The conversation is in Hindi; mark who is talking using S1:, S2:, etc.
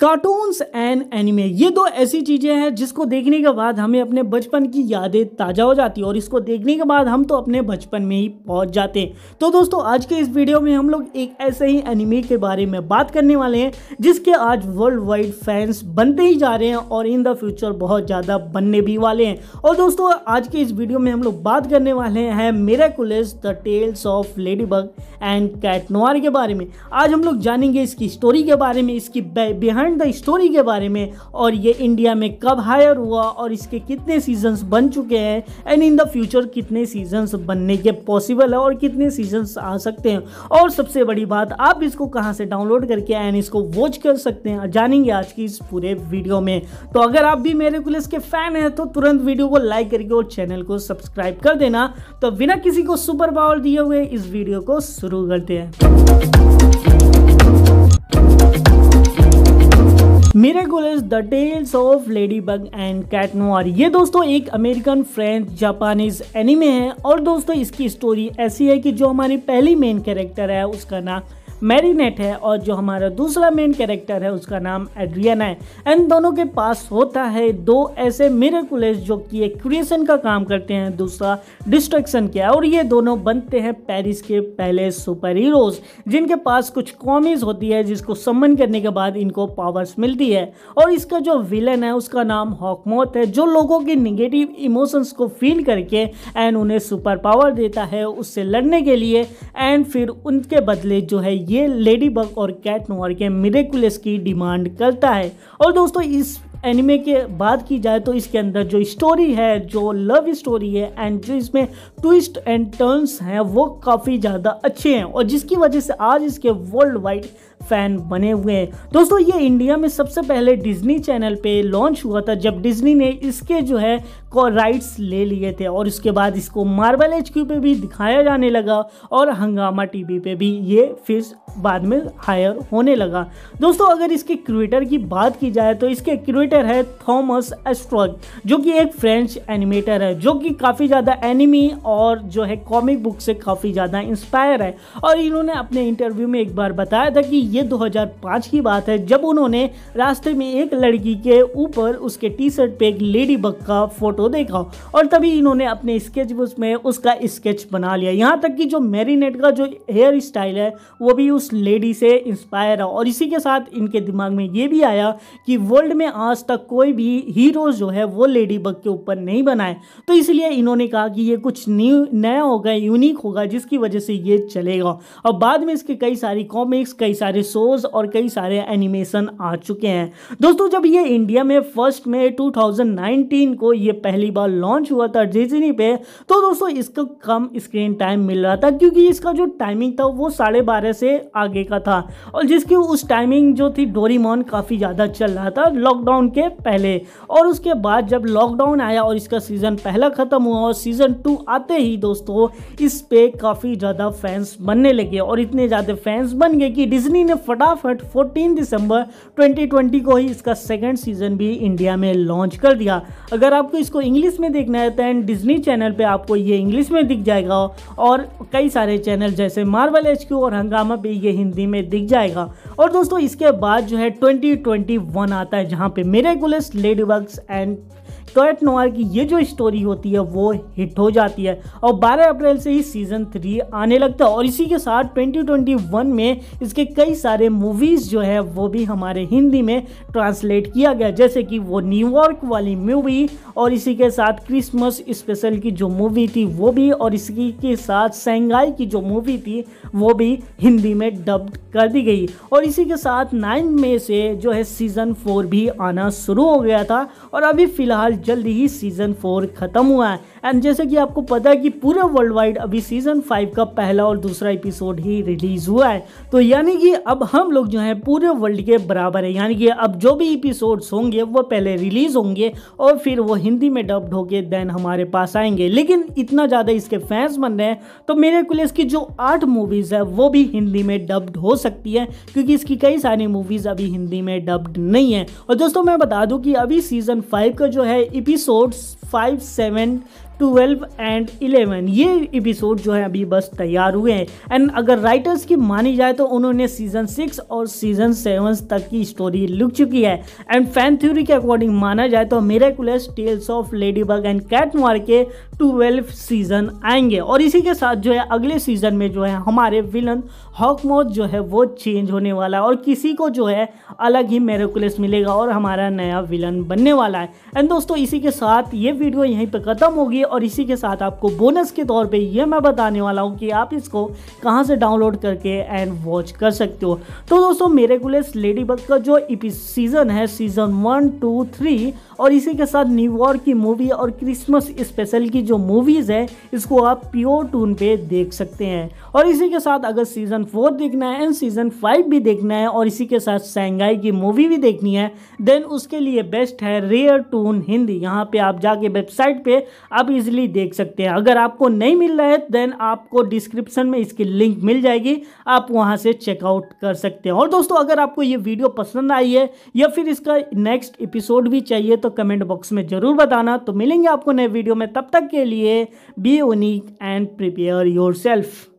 S1: कार्टून्स एंड एनिमे ये दो ऐसी चीज़ें हैं जिसको देखने के बाद हमें अपने बचपन की यादें ताज़ा हो जाती और इसको देखने के बाद हम तो अपने बचपन में ही पहुंच जाते हैं तो दोस्तों आज के इस वीडियो में हम लोग एक ऐसे ही एनिमे के बारे में बात करने वाले हैं जिसके आज वर्ल्ड वाइड फैंस बनते ही जा रहे हैं और इन द फ्यूचर बहुत ज़्यादा बनने भी वाले हैं और दोस्तों आज के इस वीडियो में हम लोग बात करने वाले हैं Miraculous the tales of ladybug and Cat Noir के बारे में आज हम लोग जानेंगे इसकी स्टोरी के बारे में इसकी बिहार एंड द स्टोरी के बारे में और ये इंडिया में कब हायर हुआ और इसके कितने सीजन्स बन चुके हैं एंड इन द फ्यूचर कितने सीजन्स बनने के पॉसिबल है और कितने सीजन्स आ सकते हैं और सबसे बड़ी बात आप इसको कहाँ से डाउनलोड करके एंड इसको वॉच कर सकते हैं जानेंगे आज की इस पूरे वीडियो में तो अगर आप भी मेरे कुलिस के फैन हैं तो तुरंत वीडियो को लाइक करके और चैनल को सब्सक्राइब कर देना तो बिना किसी को सुपर पावर दिए हुए इस वीडियो को शुरू करते हैं is the tales of ladybug and Cat Noir ये दोस्तों एक अमेरिकन फ्रेंच जापानीज एनिमे है और दोस्तों इसकी स्टोरी ऐसी है कि जो हमारी पहली मेन कैरेक्टर है उसका नाम मैरिनेट है और जो हमारा दूसरा मेन कैरेक्टर है उसका नाम एड्रियन है एंड दोनों के पास होता है दो ऐसे मिरेकुलस जो कि एक क्रिएशन का काम करते हैं दूसरा डिस्ट्रक्शन के और ये दोनों बनते हैं पेरिस के पहले सुपर हीरोज जिनके पास कुछ कॉमीज होती है जिसको सम्मन करने के बाद इनको पावर्स मिलती है और इसका जो विलन है उसका नाम हॉकमोत है जो लोगों के निगेटिव इमोशंस को फील करके एंड उन्हें सुपर पावर देता है उससे लड़ने के लिए एंड फिर उनके बदले जो है ये लेडी बग और कैट नोअर के मिरेकुलस की डिमांड करता है और दोस्तों इस एनिमे के बात की जाए तो इसके अंदर जो स्टोरी है जो लव स्टोरी है एंड जो इसमें ट्विस्ट एंड टर्न्स हैं वो काफ़ी ज़्यादा अच्छे हैं और जिसकी वजह से आज इसके वर्ल्ड वाइड फैन बने हुए हैं दोस्तों ये इंडिया में सबसे पहले डिज्नी चैनल पे लॉन्च हुआ था जब डिज्नी ने इसके जो है राइट्स ले लिए थे और उसके बाद इसको मार्बल एच पे भी दिखाया जाने लगा और हंगामा टीवी पे भी ये फिर बाद में हायर होने लगा दोस्तों अगर इसके क्रिएटर की बात की जाए तो इसके क्रिएटर एनिमेटर है थॉमस एस्ट्रॉग जो कि एक फ्रेंच एनिमेटर है जो कि काफ़ी ज़्यादा एनिमी और जो है कॉमिक बुक से काफ़ी ज़्यादा इंस्पायर है और इन्होंने अपने इंटरव्यू में एक बार बताया था कि ये 2005 की बात है जब उन्होंने रास्ते में एक लड़की के ऊपर उसके टी शर्ट पर एक लेडी बग का फ़ोटो देखा और तभी इन्होंने अपने स्केच बुक में उसका स्केच बना लिया यहाँ तक कि जो मेरीनेट का जो हेयर स्टाइल है वो भी उस लेडी से इंस्पायर है और इसी के साथ इनके दिमाग में ये भी आया कि वर्ल्ड में आज आज तक कोई भी हीरोज जो है वो लेडी बग के ऊपर नहीं बनाए तो इसलिए इन्होंने कहा कि ये कुछ न्यू नया होगा यूनिक होगा जिसकी वजह से ये चलेगा और बाद में इसके कई सारी कॉमिक्स कई सारे शोज और कई सारे एनिमेशन आ चुके हैं दोस्तों जब ये इंडिया में फर्स्ट में टू को ये पहली बार लॉन्च हुआ था डिजनी पे तो दोस्तों इसका कम स्क्रीन टाइम मिल रहा था क्योंकि इसका जो टाइमिंग था वो साढ़े बारह से आगे का था और जिसकी उस टाइमिंग जो थी डोरीमोन काफ़ी ज़्यादा चल रहा था लॉकडाउन के पहले और उसके बाद जब लॉकडाउन आया और इसका सीज़न पहला ख़त्म हुआ और सीज़न टू आते ही दोस्तों इस पे काफ़ी ज़्यादा फैंस बनने लगे और इतने ज़्यादा फैंस बन गए कि डिज्नी ने फटाफट 14 दिसंबर 2020 को ही इसका सेकेंड सीज़न भी इंडिया में लॉन्च कर दिया अगर आपको इसको इंग्लिश में देखना है एंड डिज्नी चैनल पर आपको ये इंग्लिश में दिख जाएगा और कई सारे चैनल जैसे मार्बल एच और हंगामा पे ये हिंदी में दिख जाएगा और दोस्तों इसके बाद जो है ट्वेंटी आता है जहाँ पे miraculous ladybugs and Cat Noir की ये जो स्टोरी होती है वो हिट हो जाती है और 12 अप्रैल से ही सीज़न थ्री आने लगता है और इसी के साथ 2021 में इसके कई सारे मूवीज़ जो है वो भी हमारे हिंदी में ट्रांसलेट किया गया जैसे कि वो न्यूयॉर्क वाली मूवी और इसी के साथ क्रिसमस स्पेशल की जो मूवी थी वो भी और इसी के साथ सेंगाई की जो मूवी थी वो भी हिंदी में डब कर दी गई और इसी के साथ नाइन मे से जो है सीज़न फोर भी आना शुरू हो गया था और अभी फ़िलहाल जल्द ही सीजन फोर खत्म हुआ है एंड जैसे कि आपको पता है कि पूरे वर्ल्ड वाइड अभी सीजन फाइव का पहला और दूसरा एपिसोड ही रिलीज हुआ है तो यानी कि अब हम लोग जो है पूरे वर्ल्ड के बराबर है यानी कि अब जो भी एपिसोड्स होंगे वो पहले रिलीज होंगे और फिर वो हिंदी में डब्ड होके देन हमारे पास आएंगे लेकिन इतना ज़्यादा इसके फैंस बन रहे हैं तो मेरे को इसकी जो आठ मूवीज़ है वो भी हिंदी में डब्ड हो सकती है क्योंकि इसकी कई सारी मूवीज़ अभी हिंदी में डब्ड नहीं है और दोस्तों मैं बता दूँ कि अभी सीज़न फाइव का जो है episodes five seven twelve and eleven ये एपिसोड जो है अभी बस तैयार हुए हैं एंड अगर राइटर्स की मानी जाए तो उन्होंने सीज़न सिक्स और सीज़न सेवन तक की स्टोरी लिख चुकी है एंड फैन थ्योरी के अकॉर्डिंग माना जाए तो Miraculous tales of ladybug and Cat Noir के ट्वेल्व सीज़न आएंगे और इसी के साथ जो है अगले सीज़न में जो है हमारे विलन हॉकमोज जो है वो चेंज होने वाला है और किसी को जो है अलग ही मेरेकुलस मिलेगा और हमारा नया विलन बनने वाला है एंड दोस्तों इसी के साथ ये वीडियो यहीं पर ख़त्म होगी और इसी के साथ आपको बोनस के तौर पर यह मैं बताने वाला हूँ कि आप इसको कहाँ से डाउनलोड करके एंड वॉच कर सकते हो तो दोस्तों मेरेकुलस लेडी बग का जो सीज़न है सीज़न वन टू थ्री और इसी के साथ न्यूयॉर्क की मूवी और क्रिसमस स्पेशल की जो मूवीज़ है इसको आप प्योर टून पे देख सकते हैं और इसी के साथ अगर सीज़न फोर देखना है एंड सीज़न फाइव भी देखना है और इसी के साथ सेंगाई की मूवी भी देखनी है देन उसके लिए बेस्ट है रेयर टून हिंदी यहाँ पे आप जाके वेबसाइट पे आप इजीली देख सकते हैं अगर आपको नहीं मिल रहा है देन आपको डिस्क्रिप्शन में इसकी लिंक मिल जाएगी आप वहाँ से चेकआउट कर सकते हैं और दोस्तों अगर आपको ये वीडियो पसंद आई है या फिर इसका नेक्स्ट एपिसोड भी चाहिए तो कमेंट बॉक्स में ज़रूर बताना तो मिलेंगे आपको नए वीडियो में तब तक के के लिए बी ओनिक एंड प्रिपेयर योर सेल्फ